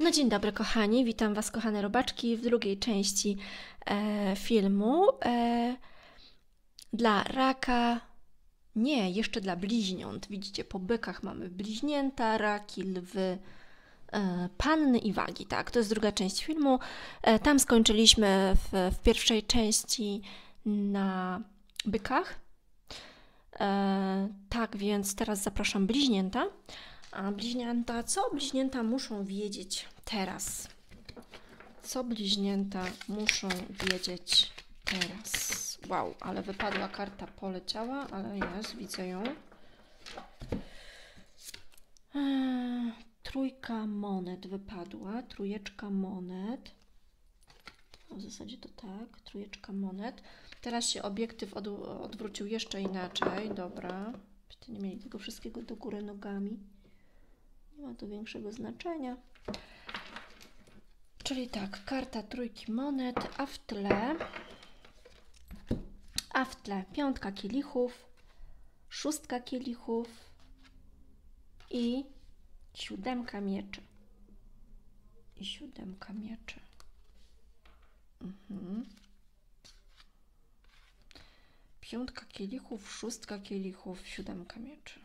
No dzień dobry kochani, witam Was kochane robaczki w drugiej części e, filmu e, dla raka, nie, jeszcze dla bliźniąt. Widzicie, po bykach mamy bliźnięta, raki, lwy, e, panny i wagi, tak, to jest druga część filmu. E, tam skończyliśmy w, w, pierwszej części na bykach, e, tak więc teraz zapraszam bliźnięta. A bliźnięta, co bliźnięta muszą wiedzieć teraz? Co bliźnięta muszą wiedzieć teraz? Wow, ale wypadła karta, poleciała, ale jest, widzę ją. Eee, trójka monet wypadła, trójeczka monet. No, w zasadzie to tak, trójeczka monet. Teraz się obiektyw od, odwrócił jeszcze inaczej, dobra. Byście nie mieli tego wszystkiego do góry nogami. Nie ma tu większego znaczenia. Czyli tak, karta trójki monet, a w tle, a w tle piątka kielichów, szóstka kielichów i siódemka mieczy. I siódemka mieczy. Mhm. Piątka kielichów, szóstka kielichów, siódemka mieczy.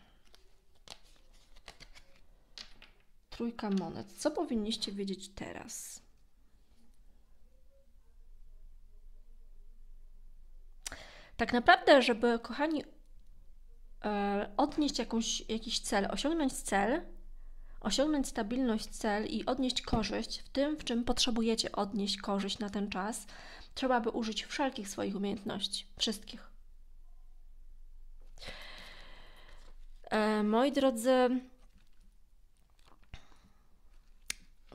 Trójka monet. Co powinniście wiedzieć teraz? Tak naprawdę, żeby kochani e, odnieść jakąś, jakiś cel, osiągnąć cel, osiągnąć stabilność cel i odnieść korzyść w tym, w czym potrzebujecie odnieść korzyść na ten czas, trzeba by użyć wszelkich swoich umiejętności. Wszystkich. E, moi drodzy,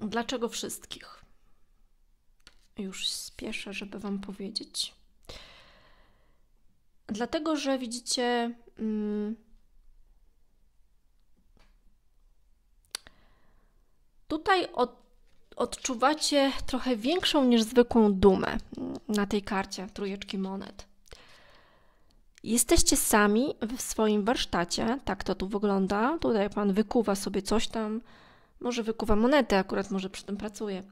Dlaczego wszystkich? Już spieszę, żeby Wam powiedzieć. Dlatego, że widzicie. Mm, tutaj od, odczuwacie trochę większą niż zwykłą dumę na tej karcie trójeczki monet. Jesteście sami w swoim warsztacie, tak to tu wygląda. Tutaj pan wykuwa sobie coś tam, może wykuwa monetę, akurat może przy tym pracuje.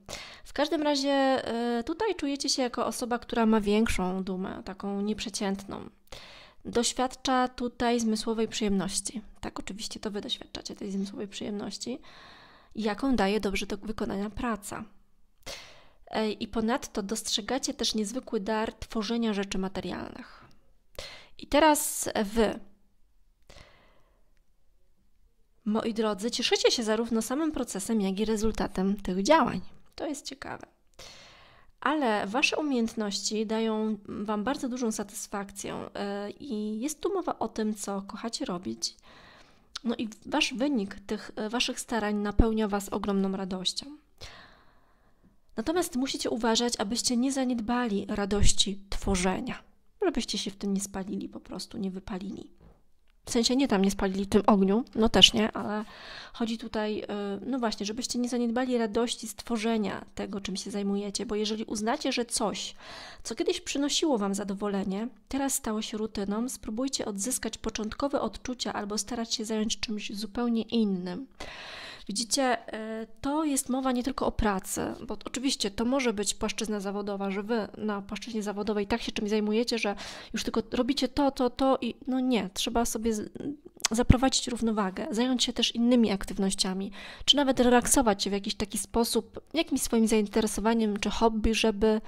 W każdym razie e, tutaj czujecie się jako osoba, która ma większą dumę, taką nieprzeciętną. Doświadcza tutaj zmysłowej przyjemności. Tak, oczywiście to wy doświadczacie tej zmysłowej przyjemności, jaką daje dobrze do wykonania praca. E, I ponadto dostrzegacie też niezwykły dar tworzenia rzeczy materialnych. I teraz wy, Moi drodzy, cieszycie się zarówno samym procesem, jak i rezultatem tych działań. To jest ciekawe. Ale Wasze umiejętności dają Wam bardzo dużą satysfakcję e, i jest tu mowa o tym, co kochacie robić. No i Wasz wynik tych e, Waszych starań napełnia Was ogromną radością. Natomiast musicie uważać, abyście nie zaniedbali radości tworzenia, żebyście się w tym nie spalili, po prostu nie wypalili. W sensie nie tam nie spalili tym ogniu, no też nie, ale chodzi tutaj, y, no właśnie, żebyście nie zaniedbali radości stworzenia tego, czym się zajmujecie, bo jeżeli uznacie, że coś, co kiedyś przynosiło Wam zadowolenie, teraz stało się rutyną, spróbujcie odzyskać początkowe odczucia albo starać się zająć czymś zupełnie innym. Widzicie, y, to jest mowa nie tylko o pracy, bo oczywiście to może być płaszczyzna zawodowa, że wy na płaszczyźnie zawodowej tak się czymś zajmujecie, że już tylko robicie to, to, to i no nie, trzeba sobie zaprowadzić równowagę, zająć się też innymi aktywnościami, czy nawet relaksować się w jakiś taki sposób, jakimś swoim zainteresowaniem czy hobby, żeby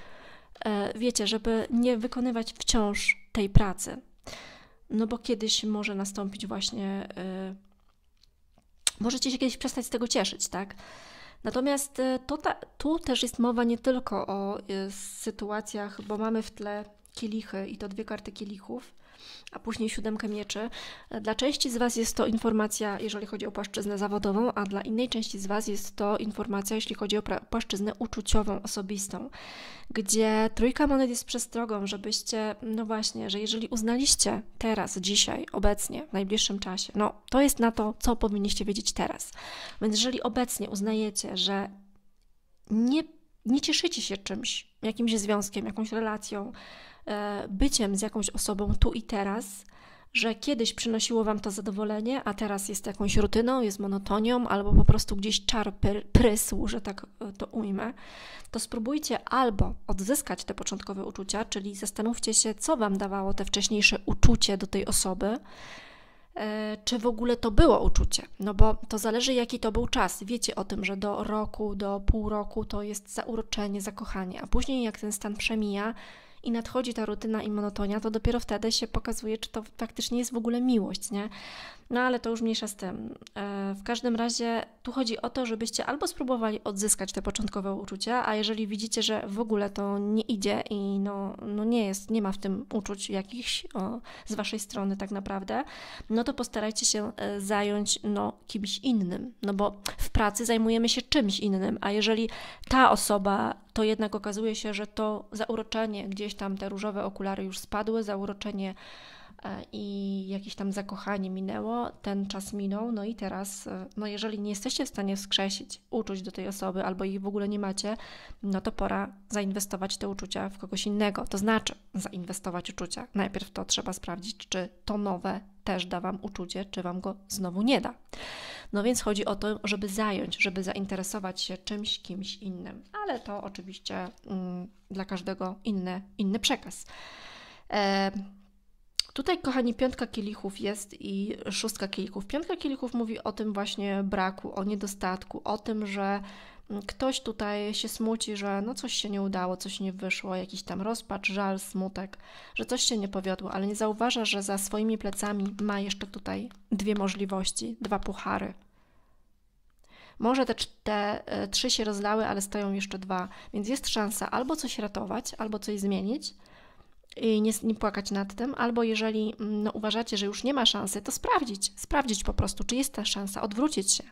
e, wiecie, żeby nie wykonywać wciąż tej pracy. No bo kiedyś może nastąpić właśnie y, Możecie się kiedyś przestać z tego cieszyć, tak? Natomiast e, to ta, tu też jest mowa nie tylko o y, sytuacjach, bo mamy w tle kielichy i to dwie karty kielichów, a później siódemkę mieczy. Dla części z Was jest to informacja, jeżeli chodzi o płaszczyznę zawodową, a dla innej części z Was jest to informacja, jeśli chodzi o płaszczyznę uczuciową, osobistą, gdzie trójka monet jest przestrogą, żebyście, no właśnie, że jeżeli uznaliście teraz, dzisiaj, obecnie, w najbliższym czasie, no to jest na to, co powinniście wiedzieć teraz. Więc jeżeli obecnie uznajecie, że nie nie cieszycie się czymś, jakimś związkiem, jakąś relacją, e, byciem z jakąś osobą tu i teraz, że kiedyś przynosiło wam to zadowolenie, a teraz jest jakąś rutyną, jest monotonią, albo po prostu gdzieś czar prysł, że tak e, to ujmę, to spróbujcie albo odzyskać te początkowe uczucia, czyli zastanówcie się, co wam dawało te wcześniejsze uczucie do tej osoby, E, czy w ogóle to było uczucie, no bo to zależy, jaki to był czas. Wiecie o tym, że do roku, do pół roku to jest zauroczenie, zakochanie, a później jak ten stan przemija i nadchodzi ta rutyna i monotonia, to dopiero wtedy się pokazuje, czy to faktycznie jest w ogóle miłość, nie? No ale to już mniejsza z tym. E, w każdym razie tu chodzi o to, żebyście albo spróbowali odzyskać te początkowe uczucia, a jeżeli widzicie, że w ogóle to nie idzie i no, no nie jest, nie ma w tym uczuć jakichś o, z waszej strony tak naprawdę, no to postarajcie się e, zająć no, kimś innym, no bo w pracy zajmujemy się czymś innym, a jeżeli ta osoba to jednak okazuje się, że to zauroczenie, gdzieś tam te różowe okulary już spadły, zauroczenie E, i jakieś tam zakochanie minęło, ten czas minął, no i teraz, e, no jeżeli nie jesteście w stanie wskrzesić uczuć do tej osoby albo ich w ogóle nie macie, no to pora zainwestować te uczucia w kogoś innego. To znaczy zainwestować uczucia. Najpierw to trzeba sprawdzić, czy to nowe też da Wam uczucie, czy Wam go znowu nie da. No więc chodzi o to, żeby zająć, żeby zainteresować się czymś, kimś innym. Ale to oczywiście mm, dla każdego inny, inny przekaz. E, Tutaj, kochani, piątka kielichów jest i szóstka kielichów. Piątka kielichów mówi o tym właśnie braku, o niedostatku, o tym, że mm, ktoś tutaj się smuci, że no coś się nie udało, coś nie wyszło, jakiś tam rozpacz, żal, smutek, że coś się nie powiodło, ale nie zauważa, że za swoimi plecami ma jeszcze tutaj dwie możliwości, dwa puchary. Może te, te e, trzy się rozlały, ale stoją jeszcze dwa, więc jest szansa albo coś ratować, albo coś zmienić, i nie, nie, płakać nad tym, albo jeżeli mm, no, uważacie, że już nie ma szansy, to sprawdzić, sprawdzić po prostu, czy jest ta szansa, odwrócić się.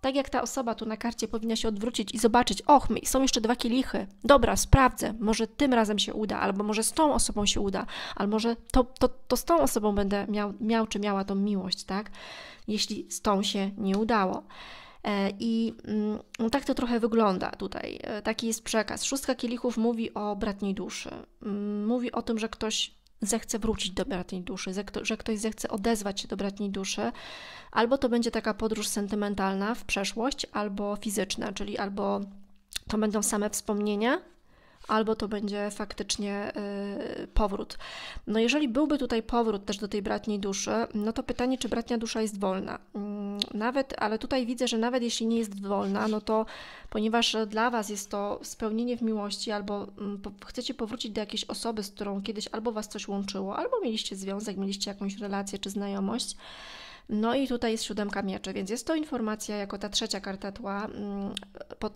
Tak jak ta osoba tu na karcie powinna się odwrócić i zobaczyć, och, są jeszcze dwa kielichy, dobra, sprawdzę, może tym razem się uda, albo może z tą osobą się uda, albo może to, to, to z tą osobą będę miał, miał czy miała tą miłość, tak? Jeśli z tą się nie udało. E, I mm, tak to trochę wygląda tutaj. E, taki jest przekaz. Szóstka kielichów mówi o bratniej duszy. Mm, mówi o tym, że ktoś zechce wrócić do bratniej duszy, że ktoś zechce odezwać się do bratniej duszy, albo to będzie taka podróż sentymentalna w przeszłość, albo fizyczna, czyli albo to będą same wspomnienia, albo to będzie faktycznie y, powrót. No jeżeli byłby tutaj powrót też do tej bratniej duszy, no to pytanie, czy bratnia dusza jest wolna. Mm, nawet, ale tutaj widzę, że nawet jeśli nie jest wolna, no to ponieważ dla Was jest to spełnienie w miłości, albo mm, chcecie powrócić do jakiejś osoby, z którą kiedyś albo Was coś łączyło, albo mieliście związek, mieliście jakąś relację czy znajomość, no i tutaj jest siódemka mieczy, więc jest to informacja jako ta trzecia karta tła, mm,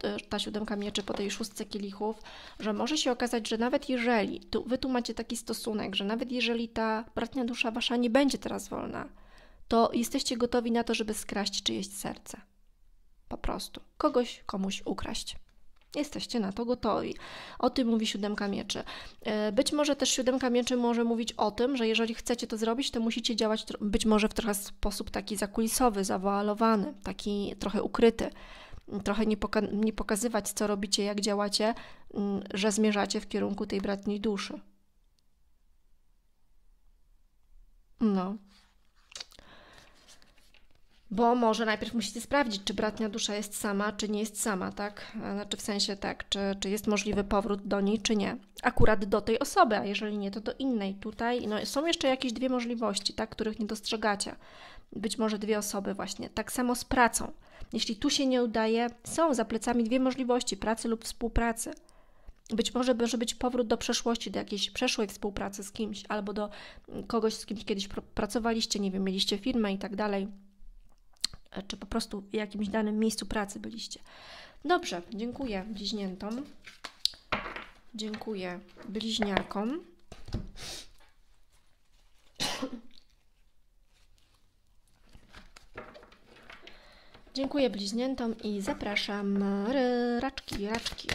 e, ta siódemka mieczy po tej szóstce kielichów, że może się okazać, że nawet jeżeli, tu, wy tu macie taki stosunek, że nawet jeżeli ta bratnia dusza wasza nie będzie teraz wolna, to jesteście gotowi na to, żeby skraść czyjeś serce. Po prostu. Kogoś komuś ukraść. Jesteście na to gotowi. O tym mówi siódemka mieczy. E, być może też siódemka mieczy może mówić o tym, że jeżeli chcecie to zrobić, to musicie działać być może w trochę sposób taki zakulisowy, zawoalowany, taki trochę ukryty. Trochę nie, poka nie pokazywać, co robicie, jak działacie, mm, że zmierzacie w kierunku tej bratniej duszy. No bo może najpierw musicie sprawdzić, czy bratnia dusza jest sama, czy nie jest sama, tak? Znaczy w sensie tak, czy, czy jest możliwy powrót do niej, czy nie. Akurat do tej osoby, a jeżeli nie, to do innej. Tutaj no, są jeszcze jakieś dwie możliwości, tak, których nie dostrzegacie. Być może dwie osoby właśnie. Tak samo z pracą. Jeśli tu się nie udaje, są za plecami dwie możliwości, pracy lub współpracy. Być może może być powrót do przeszłości, do jakiejś przeszłej współpracy z kimś, albo do kogoś, z kimś kiedyś pracowaliście, nie wiem, mieliście firmę i tak dalej czy po prostu w jakimś danym miejscu pracy byliście. Dobrze, dziękuję bliźniętom. Dziękuję bliźniakom. Dziękuję bliźniętom i zapraszam raczki, raczki.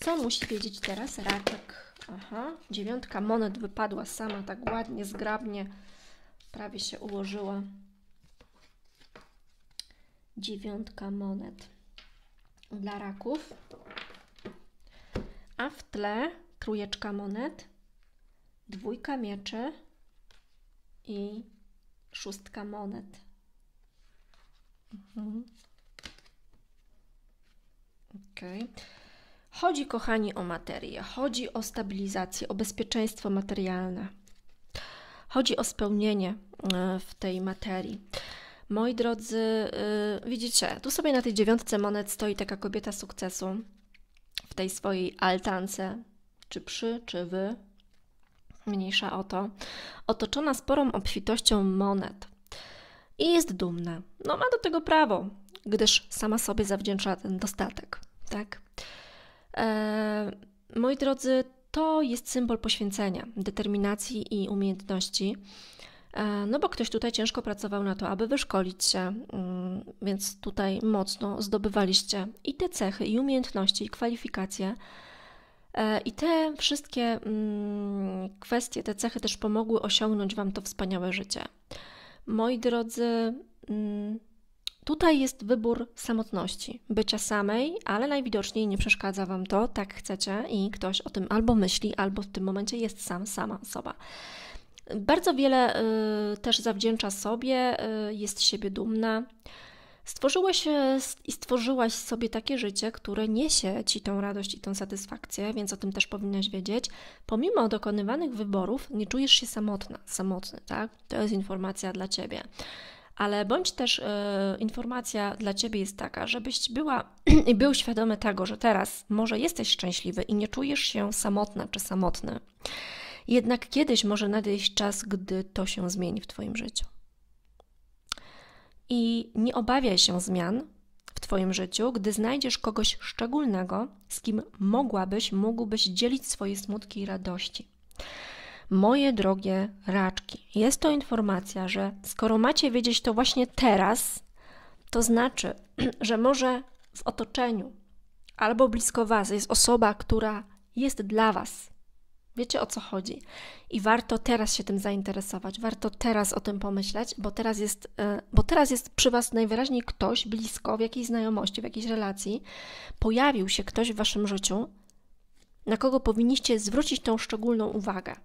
Co musi wiedzieć teraz raczek? Aha, dziewiątka monet wypadła sama tak ładnie, zgrabnie. Prawie się ułożyła dziewiątka monet dla raków, a w tle trójeczka monet, dwójka mieczy i szóstka monet. Mhm. Okay. Chodzi, kochani, o materię, chodzi o stabilizację, o bezpieczeństwo materialne, chodzi o spełnienie e, w tej materii. Moi drodzy, yy, widzicie, tu sobie na tej dziewiątce monet stoi taka kobieta sukcesu w tej swojej altance, czy przy, czy wy, mniejsza o to, otoczona sporą obfitością monet. I jest dumna. No ma do tego prawo, gdyż sama sobie zawdzięcza ten dostatek, tak? E, moi drodzy, to jest symbol poświęcenia, determinacji i umiejętności, E, no bo ktoś tutaj ciężko pracował na to, aby wyszkolić się, mm, więc tutaj mocno zdobywaliście i te cechy, i umiejętności, i kwalifikacje. E, I te wszystkie mm, kwestie, te cechy też pomogły osiągnąć Wam to wspaniałe życie. Moi drodzy, mm, tutaj jest wybór samotności, bycia samej, ale najwidoczniej nie przeszkadza Wam to, tak chcecie i ktoś o tym albo myśli, albo w tym momencie jest sam, sama osoba. Bardzo wiele y, też zawdzięcza sobie, y, jest z siebie dumna. Stworzyłeś y, i stworzyłaś sobie takie życie, które niesie ci tą radość i tą satysfakcję, więc o tym też powinnaś wiedzieć. Pomimo dokonywanych wyborów, nie czujesz się samotna, samotny, tak? To jest informacja dla ciebie. Ale bądź też informacja dla ciebie jest taka, żebyś była i był świadomy tego, że teraz może jesteś szczęśliwy i nie czujesz się samotna czy samotny. Jednak kiedyś może nadejść czas, gdy to się zmieni w Twoim życiu. I nie obawiaj się zmian w Twoim życiu, gdy znajdziesz kogoś szczególnego, z kim mogłabyś, mógłbyś dzielić swoje smutki i radości. Moje drogie raczki, jest to informacja, że skoro macie wiedzieć to właśnie teraz, to znaczy, że może w otoczeniu albo blisko Was jest osoba, która jest dla Was, Wiecie o co chodzi. I warto teraz się tym zainteresować, warto teraz o tym pomyśleć, bo teraz jest, e, bo teraz jest przy Was najwyraźniej ktoś blisko, w jakiejś znajomości, w jakiejś relacji. Pojawił się ktoś w Waszym życiu, na kogo powinniście zwrócić tą szczególną uwagę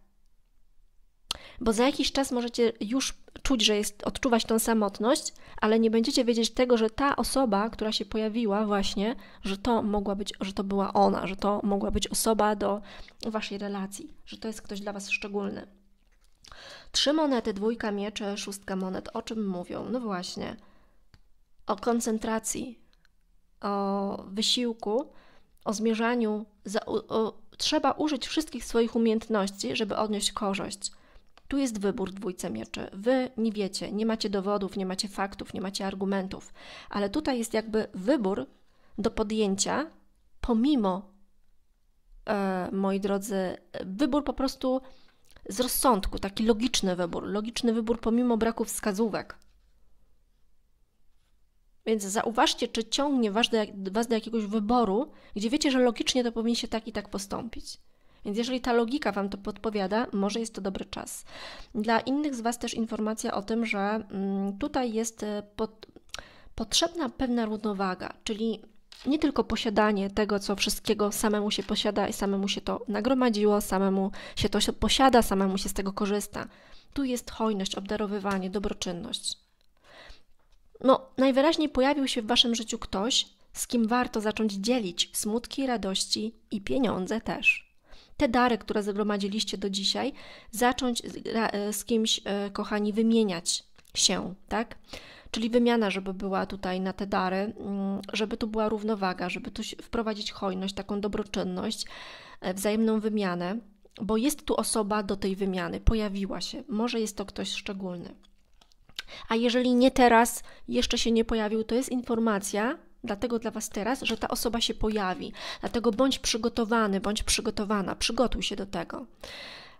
bo za jakiś czas możecie już czuć, że jest, odczuwać tą samotność, ale nie będziecie wiedzieć tego, że ta osoba, która się pojawiła właśnie, że to mogła być, że to była ona, że to mogła być osoba do waszej relacji, że to jest ktoś dla was szczególny. Trzy monety, dwójka miecze, szóstka monet, o czym mówią? No właśnie, o koncentracji, o wysiłku, o zmierzaniu, za, o, trzeba użyć wszystkich swoich umiejętności, żeby odnieść korzyść. Tu jest wybór dwójce mieczy. Wy nie wiecie, nie macie dowodów, nie macie faktów, nie macie argumentów, ale tutaj jest jakby wybór do podjęcia, pomimo, e, moi drodzy, wybór po prostu z rozsądku, taki logiczny wybór, logiczny wybór pomimo braku wskazówek. Więc zauważcie, czy ciągnie was do, was do jakiegoś wyboru, gdzie wiecie, że logicznie to powinien się tak i tak postąpić. Więc jeżeli ta logika Wam to podpowiada, może jest to dobry czas. Dla innych z Was też informacja o tym, że mm, tutaj jest y, pod, potrzebna pewna równowaga, czyli nie tylko posiadanie tego, co wszystkiego samemu się posiada i samemu się to nagromadziło, samemu się to posiada, samemu się z tego korzysta. Tu jest hojność, obdarowywanie, dobroczynność. No, najwyraźniej pojawił się w waszym życiu ktoś, z kim warto zacząć dzielić smutki, radości i pieniądze też te dary, które zagromadziliście do dzisiaj, zacząć z e, kimś, e, kochani, wymieniać się, tak? Czyli wymiana, żeby była tutaj na te dary, mm, żeby tu była równowaga, żeby tu wprowadzić hojność, taką dobroczynność, e, wzajemną wymianę, bo jest tu osoba do tej wymiany, pojawiła się, może jest to ktoś szczególny. A jeżeli nie teraz, jeszcze się nie pojawił, to jest informacja, dlatego dla Was teraz, że ta osoba się pojawi. Dlatego bądź przygotowany, bądź przygotowana, przygotuj się do tego.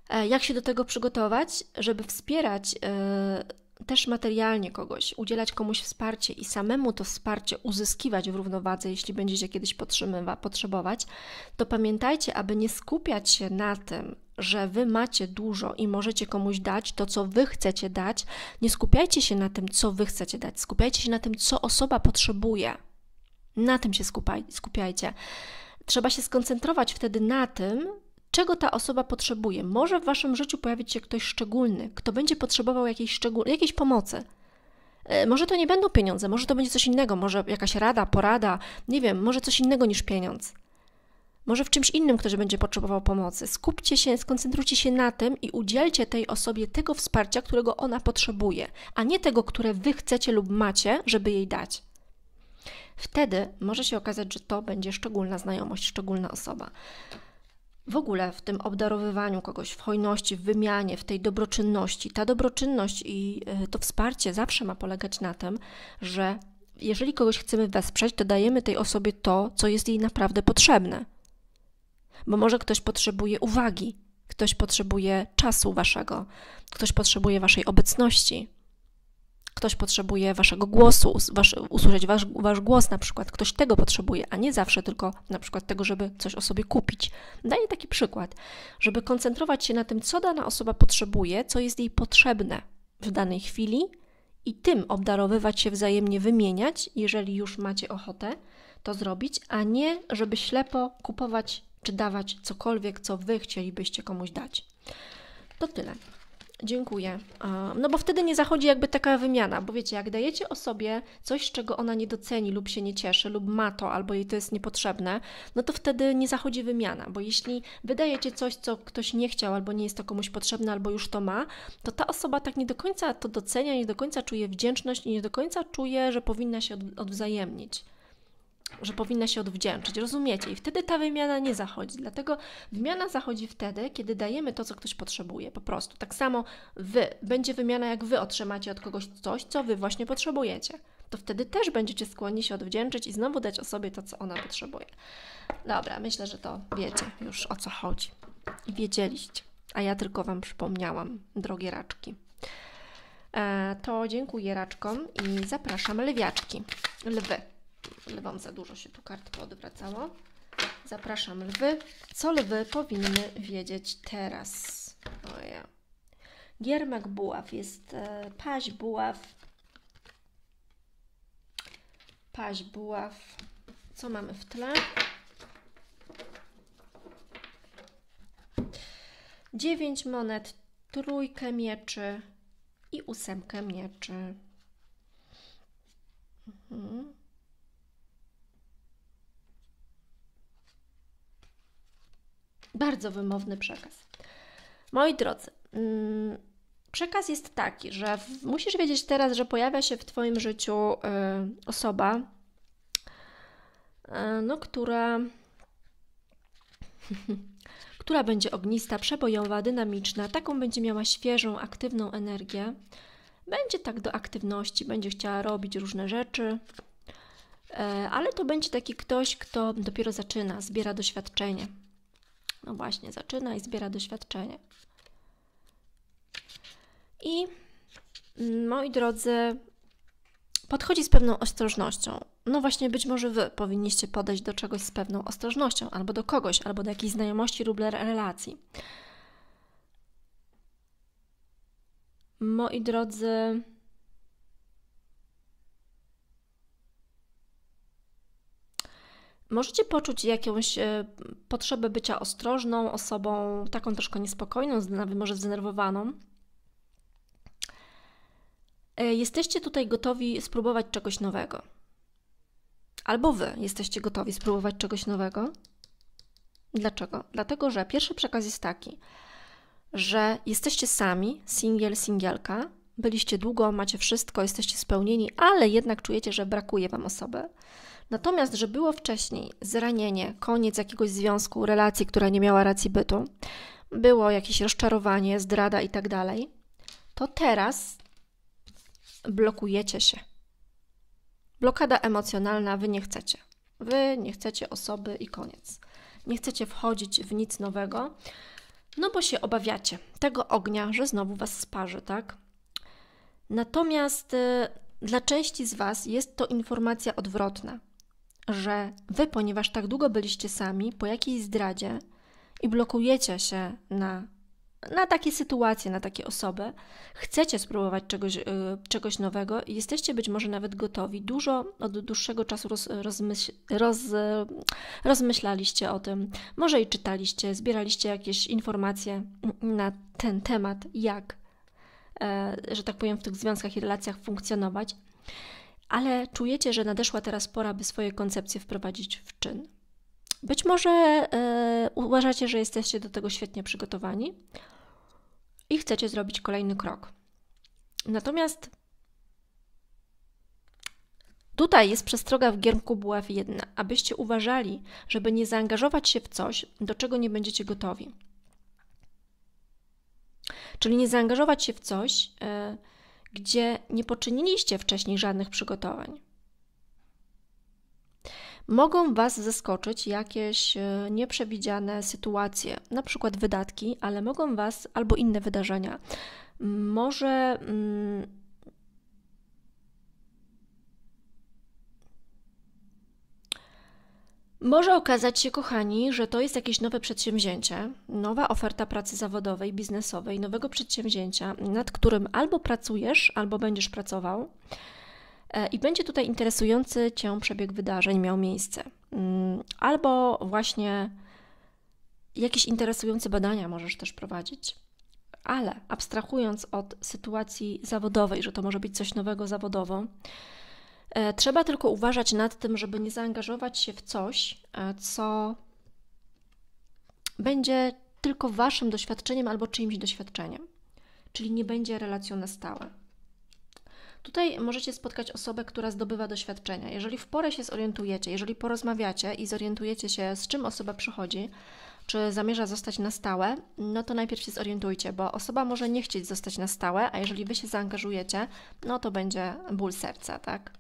E, jak się do tego przygotować, żeby wspierać yy, też materialnie kogoś, udzielać komuś wsparcia i samemu to wsparcie uzyskiwać w równowadze, jeśli będziecie kiedyś potrzebować, to pamiętajcie, aby nie skupiać się na tym, że wy macie dużo i możecie komuś dać to, co wy chcecie dać. Nie skupiajcie się na tym, co wy chcecie dać, skupiajcie się na tym, co osoba potrzebuje. Na tym się skupiajcie. Trzeba się skoncentrować wtedy na tym, czego ta osoba potrzebuje. Może w waszym życiu pojawić się ktoś szczególny, kto będzie potrzebował jakiejś, szczegól- jakiejś pomocy. E, może to nie będą pieniądze, może to będzie coś innego, może jakaś rada, porada, nie wiem, może coś innego niż pieniądz. Może w czymś innym ktoś będzie potrzebował pomocy. Skupcie się, skoncentrujcie się na tym i udzielcie tej osobie tego wsparcia, którego ona potrzebuje, a nie tego, które wy chcecie lub macie, żeby jej dać. Wtedy może się okazać, że to będzie szczególna znajomość, szczególna osoba. W ogóle w tym obdarowywaniu kogoś, w hojności, w wymianie, w tej dobroczynności, ta dobroczynność i e, to wsparcie zawsze ma polegać na tym, że jeżeli kogoś chcemy wesprzeć, to dajemy tej osobie to, co jest jej naprawdę potrzebne. Bo może ktoś potrzebuje uwagi, ktoś potrzebuje czasu waszego, ktoś potrzebuje waszej obecności, ktoś potrzebuje waszego głosu, wasz, usłyszeć wasz, wasz głos na przykład, ktoś tego potrzebuje, a nie zawsze tylko na przykład tego, żeby coś o sobie kupić. Daję taki przykład, żeby koncentrować się na tym, co dana osoba potrzebuje, co jest jej potrzebne w danej chwili i tym obdarowywać się wzajemnie, wymieniać, jeżeli już macie ochotę to zrobić, a nie żeby ślepo kupować czy dawać cokolwiek, co wy chcielibyście komuś dać. To tyle. Dziękuję. No bo wtedy nie zachodzi jakby taka wymiana, bo wiecie, jak dajecie osobie coś, czego ona nie doceni lub się nie cieszy, lub ma to, albo jej to jest niepotrzebne, no to wtedy nie zachodzi wymiana, bo jeśli wydajecie coś, co ktoś nie chciał, albo nie jest to komuś potrzebne, albo już to ma, to ta osoba tak nie do końca to docenia, nie do końca czuje wdzięczność i nie do końca czuje, że powinna się odwzajemnić że powinna się odwdzięczyć, rozumiecie? I wtedy ta wymiana nie zachodzi. Dlatego wymiana zachodzi wtedy, kiedy dajemy to, co ktoś potrzebuje, po prostu. Tak samo wy, będzie wymiana, jak wy otrzymacie od kogoś coś, co wy właśnie potrzebujecie. To wtedy też będziecie skłonni się odwdzięczyć i znowu dać osobie to, co ona potrzebuje. Dobra, myślę, że to wiecie już o co chodzi. wiedzieliście, a ja tylko Wam przypomniałam, drogie raczki e, to dziękuję raczkom i zapraszam lewiaczki. Lwy lwom Wam za dużo się tu kart odwracało. Zapraszam lwy. Co lwy powinny wiedzieć teraz? O ja. Giermek buław jest e, paź buław. Paź buław. Co mamy w tle? Dziewięć monet, trójkę mieczy i ósemkę mieczy. Mhm. Bardzo wymowny przekaz. Moi drodzy, mm, przekaz jest taki, że musisz wiedzieć teraz, że pojawia się w Twoim życiu y, osoba, y, no, która, która będzie ognista, przebojowa, dynamiczna, taką będzie miała świeżą, aktywną energię. Będzie tak do aktywności, będzie chciała robić różne rzeczy, y, ale to będzie taki ktoś, kto dopiero zaczyna, zbiera doświadczenie, no właśnie, zaczyna i zbiera doświadczenie. I mm, moi drodzy, podchodzi z pewną ostrożnością. No właśnie, być może wy powinniście podejść do czegoś z pewną ostrożnością, albo do kogoś, albo do jakiejś znajomości lub relacji. Moi drodzy, Możecie poczuć jakąś e, potrzebę bycia ostrożną osobą, taką troszkę niespokojną, może zdenerwowaną. E, jesteście tutaj gotowi spróbować czegoś nowego. Albo wy jesteście gotowi spróbować czegoś nowego. Dlaczego? Dlatego, że pierwszy przekaz jest taki, że jesteście sami, singiel, singielka, byliście długo, macie wszystko, jesteście spełnieni, ale jednak czujecie, że brakuje wam osoby. Natomiast, że było wcześniej zranienie, koniec jakiegoś związku, relacji, która nie miała racji bytu, było jakieś rozczarowanie, zdrada i tak dalej, to teraz blokujecie się. Blokada emocjonalna, wy nie chcecie. Wy nie chcecie osoby i koniec. Nie chcecie wchodzić w nic nowego, no bo się obawiacie tego ognia, że znowu was sparzy, tak? Natomiast y, dla części z was jest to informacja odwrotna że wy, ponieważ tak długo byliście sami po jakiejś zdradzie i blokujecie się na, na takie sytuacje, na takie osoby, chcecie spróbować czegoś, y, czegoś nowego i jesteście być może nawet gotowi. Dużo od dłuższego czasu roz, roz, rozmyślaliście o tym, może i czytaliście, zbieraliście jakieś informacje na ten temat, jak, e, że tak powiem, w tych związkach i relacjach funkcjonować ale czujecie, że nadeszła teraz pora, by swoje koncepcje wprowadzić w czyn. Być może yy, uważacie, że jesteście do tego świetnie przygotowani i chcecie zrobić kolejny krok. Natomiast tutaj jest przestroga w giermku buław jedna, abyście uważali, żeby nie zaangażować się w coś, do czego nie będziecie gotowi. Czyli nie zaangażować się w coś, yy, gdzie nie poczyniliście wcześniej żadnych przygotowań. Mogą Was zaskoczyć jakieś e, nieprzewidziane sytuacje, na przykład wydatki, ale mogą Was albo inne wydarzenia. Może mm, Może okazać się, kochani, że to jest jakieś nowe przedsięwzięcie, nowa oferta pracy zawodowej, biznesowej, nowego przedsięwzięcia, nad którym albo pracujesz, albo będziesz pracował. E, I będzie tutaj interesujący cię przebieg wydarzeń miał miejsce. Mm, albo właśnie jakieś interesujące badania możesz też prowadzić. Ale abstrahując od sytuacji zawodowej, że to może być coś nowego zawodowo, E, trzeba tylko uważać nad tym, żeby nie zaangażować się w coś, e, co będzie tylko waszym doświadczeniem albo czyimś doświadczeniem, czyli nie będzie relacją na stałe. Tutaj możecie spotkać osobę, która zdobywa doświadczenia. Jeżeli w porę się zorientujecie, jeżeli porozmawiacie i zorientujecie się, z czym osoba przychodzi, czy zamierza zostać na stałe, no to najpierw się zorientujcie, bo osoba może nie chcieć zostać na stałe, a jeżeli wy się zaangażujecie, no to będzie ból serca, tak?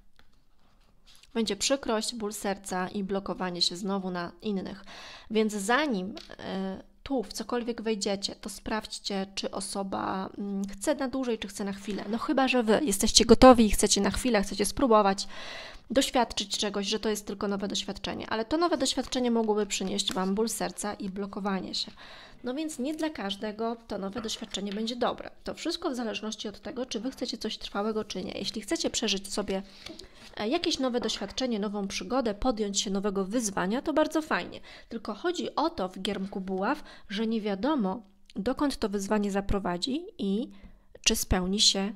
Będzie przykrość, ból serca i blokowanie się znowu na innych. Więc zanim e, tu w cokolwiek wejdziecie, to sprawdźcie, czy osoba mm, chce na dłużej, czy chce na chwilę. No chyba, że wy jesteście gotowi, i chcecie na chwilę, chcecie spróbować, doświadczyć czegoś, że to jest tylko nowe doświadczenie, ale to nowe doświadczenie mogłoby przynieść Wam ból serca i blokowanie się. No więc nie dla każdego to nowe doświadczenie będzie dobre. To wszystko w zależności od tego, czy Wy chcecie coś trwałego, czy nie. Jeśli chcecie przeżyć sobie e, jakieś nowe doświadczenie, nową przygodę, podjąć się nowego wyzwania, to bardzo fajnie. Tylko chodzi o to w Giermku Buław, że nie wiadomo, dokąd to wyzwanie zaprowadzi i czy spełni się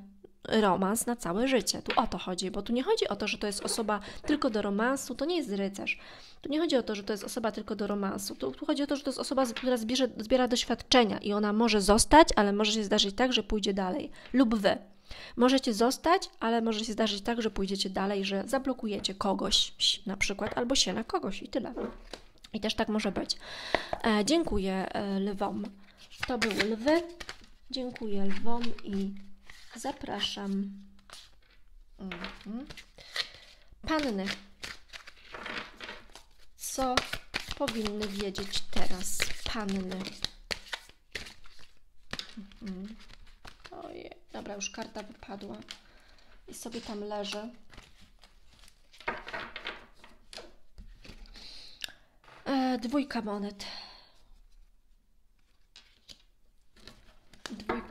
romans na całe życie. Tu o to chodzi, bo tu nie chodzi o to, że to jest osoba tylko do romansu, to nie jest rycerz. Tu nie chodzi o to, że to jest osoba tylko do romansu. Tu, tu chodzi o to, że to jest osoba, która zbierze, zbiera doświadczenia i ona może zostać, ale może się zdarzyć tak, że pójdzie dalej. Lub wy. Możecie zostać, ale może się zdarzyć tak, że pójdziecie dalej, że zablokujecie kogoś na przykład, albo się na kogoś i tyle. I też tak może być. E, dziękuję e, lwom. To były lwy. Dziękuję lwom i Zapraszam. Mhm. Panny, co powinny wiedzieć teraz panny? Mhm. Ojej, Dobra, już karta wypadła i sobie tam leży. E, dwójka monet.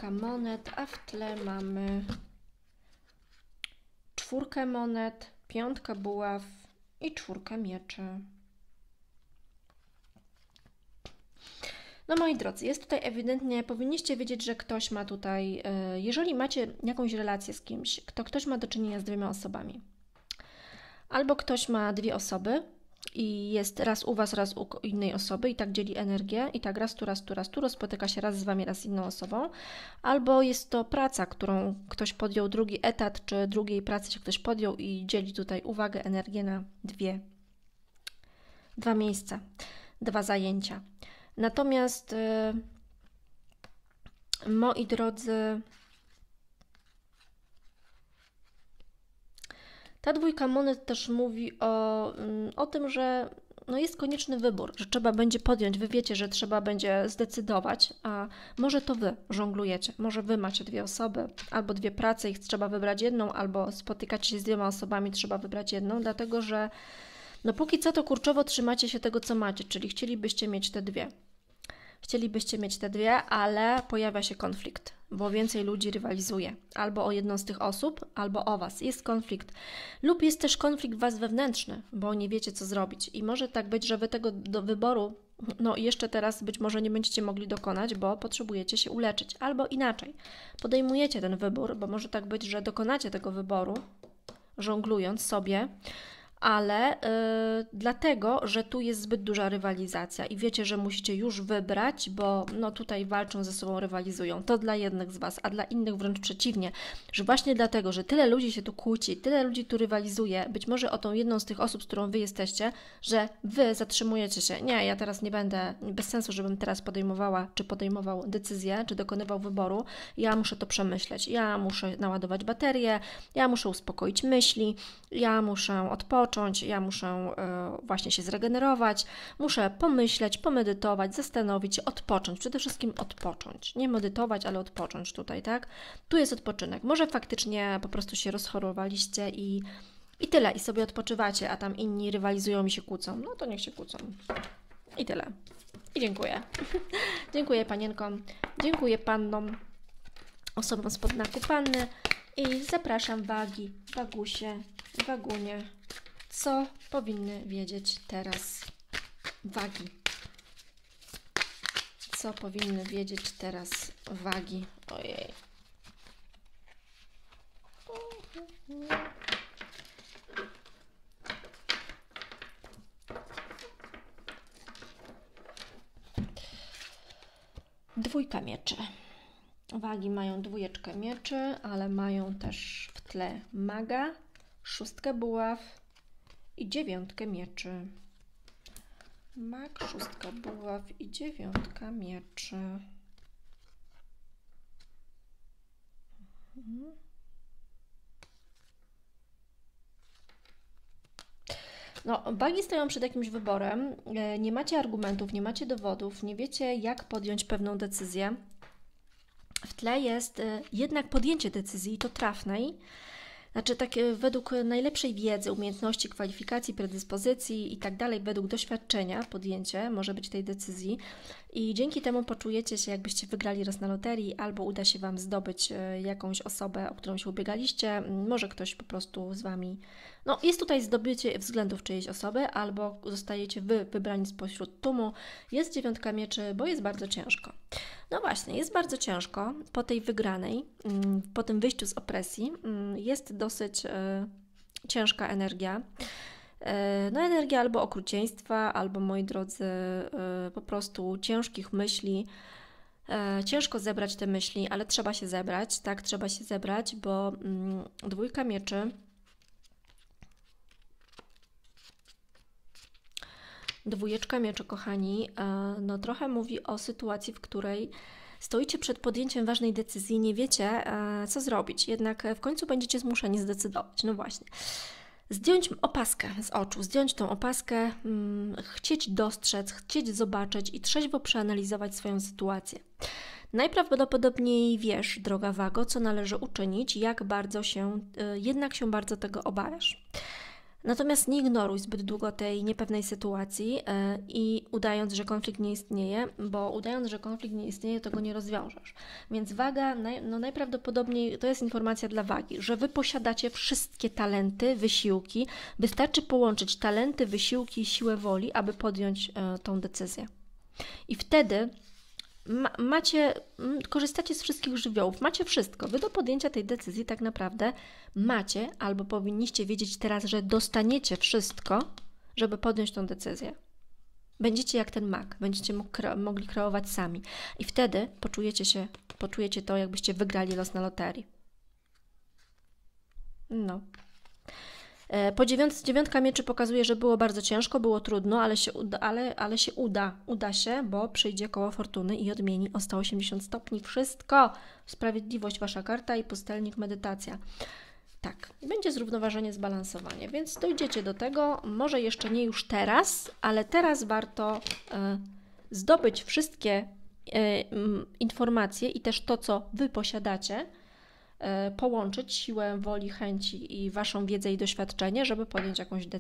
czwórka monet, a w tle mamy czwórkę monet, piątkę buław i czwórkę mieczy. No moi drodzy, jest tutaj ewidentnie, powinniście wiedzieć, że ktoś ma tutaj, e, jeżeli macie jakąś relację z kimś, to ktoś ma do czynienia z dwiema osobami. Albo ktoś ma dwie osoby, i jest raz u Was, raz u innej osoby i tak dzieli energię i tak raz tu, raz tu, raz tu, spotyka się raz z Wami, raz z inną osobą, albo jest to praca, którą ktoś podjął, drugi etat czy drugiej pracy się ktoś podjął i dzieli tutaj uwagę, energię na dwie, dwa miejsca, dwa zajęcia. Natomiast, yy, moi drodzy, Ta dwójka monet też mówi o, mm, o tym, że no jest konieczny wybór, że trzeba będzie podjąć. Wy wiecie, że trzeba będzie zdecydować, a może to wy żonglujecie, może wy macie dwie osoby albo dwie prace i trzeba wybrać jedną, albo spotykacie się z dwiema osobami, trzeba wybrać jedną, dlatego że no póki co to kurczowo trzymacie się tego, co macie, czyli chcielibyście mieć te dwie. Chcielibyście mieć te dwie, ale pojawia się konflikt, bo więcej ludzi rywalizuje albo o jedną z tych osób, albo o was. Jest konflikt. Lub jest też konflikt was wewnętrzny, bo nie wiecie, co zrobić. I może tak być, że wy tego do wyboru no jeszcze teraz być może nie będziecie mogli dokonać, bo potrzebujecie się uleczyć, albo inaczej. Podejmujecie ten wybór, bo może tak być, że dokonacie tego wyboru, żonglując sobie ale yy, dlatego, że tu jest zbyt duża rywalizacja i wiecie, że musicie już wybrać, bo no tutaj walczą ze sobą, rywalizują. To dla jednych z Was, a dla innych wręcz przeciwnie, że właśnie dlatego, że tyle ludzi się tu kłóci, tyle ludzi tu rywalizuje, być może o tą jedną z tych osób, z którą Wy jesteście, że Wy zatrzymujecie się. Nie, ja teraz nie będę, bez sensu, żebym teraz podejmowała, czy podejmował decyzję, czy dokonywał wyboru. Ja muszę to przemyśleć, ja muszę naładować baterię, ja muszę uspokoić myśli, ja muszę odpocząć, odpocząć, ja muszę e, właśnie się zregenerować, muszę pomyśleć, pomedytować, zastanowić się, odpocząć, przede wszystkim odpocząć. Nie medytować, ale odpocząć tutaj, tak? Tu jest odpoczynek. Może faktycznie po prostu się rozchorowaliście i, i tyle, i sobie odpoczywacie, a tam inni rywalizują i się kłócą. No to niech się kłócą. I tyle. I dziękuję. dziękuję panienkom, dziękuję pannom, osobom z znaku panny i zapraszam wagi, wagusie, wagunie co powinny wiedzieć teraz wagi. Co powinny wiedzieć teraz wagi. Ojej. Dwójka mieczy. Wagi mają dwójeczkę mieczy, ale mają też w tle maga, szóstkę buław, i dziewiątkę mieczy. Mak, szóstka buław i dziewiątka mieczy. Mhm. No, bagi stoją przed jakimś wyborem, e, nie macie argumentów, nie macie dowodów, nie wiecie, jak podjąć pewną decyzję. W tle jest e, jednak podjęcie decyzji, to trafnej, znaczy, tak według najlepszej wiedzy, umiejętności, kwalifikacji, predyspozycji i tak dalej, według doświadczenia podjęcie może być tej decyzji i dzięki temu poczujecie się, jakbyście wygrali raz na loterii, albo uda się Wam zdobyć e, jakąś osobę, o którą się ubiegaliście, może ktoś po prostu z Wami, no jest tutaj zdobycie względów czyjejś osoby, albo zostajecie Wy wybrani spośród tłumu, jest dziewiątka mieczy, bo jest bardzo ciężko. No właśnie, jest bardzo ciężko po tej wygranej, mm, po tym wyjściu z opresji, mm, jest dosyć e, ciężka energia. E, no, energia albo okrucieństwa, albo moi drodzy, e, po prostu ciężkich myśli. Ciężko zebrać te myśli, ale trzeba się zebrać, tak, trzeba się zebrać, bo mm, dwójka mieczy. Dwójeczka mieczy, kochani, no trochę mówi o sytuacji, w której Stoicie przed podjęciem ważnej decyzji, nie wiecie, e, co zrobić, jednak e, w końcu będziecie zmuszeni zdecydować. No właśnie. Zdjąć opaskę z oczu, zdjąć tą opaskę, hmm, chcieć dostrzec, chcieć zobaczyć i trzeźwo przeanalizować swoją sytuację. Najprawdopodobniej wiesz, droga wago, co należy uczynić, jak bardzo się, e, jednak się bardzo tego obawiasz. Natomiast nie ignoruj zbyt długo tej niepewnej sytuacji e, i udając, że konflikt nie istnieje, bo udając, że konflikt nie istnieje, to go nie rozwiążesz. Więc waga, no najprawdopodobniej to jest informacja dla wagi, że wy posiadacie wszystkie talenty, wysiłki. Wystarczy połączyć talenty, wysiłki i siłę woli, aby podjąć e, tą decyzję. I wtedy ma, macie, mm, korzystacie z wszystkich żywiołów, macie wszystko. Wy do podjęcia tej decyzji tak naprawdę macie, albo powinniście wiedzieć teraz, że dostaniecie wszystko, żeby podjąć tą decyzję. Będziecie jak ten mak, będziecie mogli kreować sami. I wtedy poczujecie się, poczujecie to, jakbyście wygrali los na loterii. No. E, po dziewiąt, dziewiątka mieczy pokazuje, że było bardzo ciężko, było trudno, ale się, uda, ale, ale się uda. Uda się, bo przyjdzie koło fortuny i odmieni o 180 stopni wszystko. Sprawiedliwość wasza karta i pustelnik medytacja. Tak, będzie zrównoważenie, zbalansowanie, więc dojdziecie do tego, może jeszcze nie już teraz, ale teraz warto y, zdobyć wszystkie y, y, informacje i też to, co Wy posiadacie, E, połączyć siłę woli, chęci i Waszą wiedzę i doświadczenie, żeby podjąć jakąś decyzję.